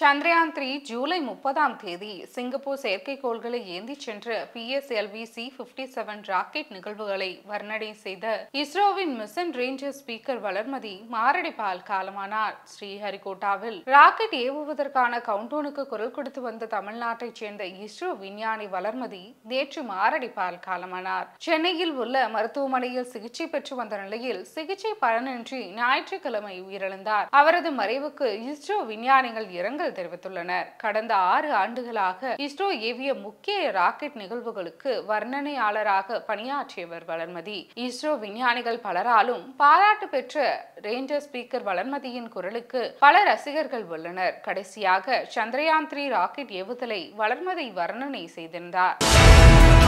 Chandrayaan three July முப்பதாம் தேதி Singapore செயற்கைக்கோள்களை ஏந்தி சென்ற PSLV C fifty seven rocket நிகழ்வுகளை வர்ணனை செய்த இஸ்ரோவின் மிஷன் ரேஞ்சர் ஸ்பீக்கர் வளர்மதி மாரடைப்பால் காலமானார் ஸ்ரீஹரிகோட்டாவில் ராக்கெட் ஏவுவதற்கான கவுண்டோனுக்கு குரல் கொடுத்து வந்த தமிழ்நாட்டைச் சேர்ந்த இஸ்ரோ விஞ்ஞானி வளர்மதி நேற்று மாரடைப்பால் காலமானார் சென்னையில் உள்ள மருத்துவமனையில் சிகிச்சை பெற்று வந்த நிலையில் சிகிச்சை பலனின்றி ஞாயிற்றுக்கிழமை உயிரிழந்தார் அவரது மறைவுக்கு இஸ்ரோ விஞ்ஞானிகள் இரங்கல் கருத்து தெரிவித்துள்ளனர் கடந்த ஆறு ஆண்டுகளாக இஸ்ரோ ஏவிய முக்கிய ராக்கெட் நிகழ்வுகளுக்கு வர்ணனையாளராக பணியாற்றியவர் வளர்மதி இஸ்ரோ விஞ்ஞானிகள் பலராலும் பாராட்டு பெற்ற ரேஞ்சர் ஸ்பீக்கர் வளர்மதியின் குரலுக்கு பல ரசிகர்கள் உள்ளனர் கடைசியாக சந்திரயான் த்ரீ ராக்கெட் ஏவுதலை வளர்மதி வர்ணனை செய்திருந்தார்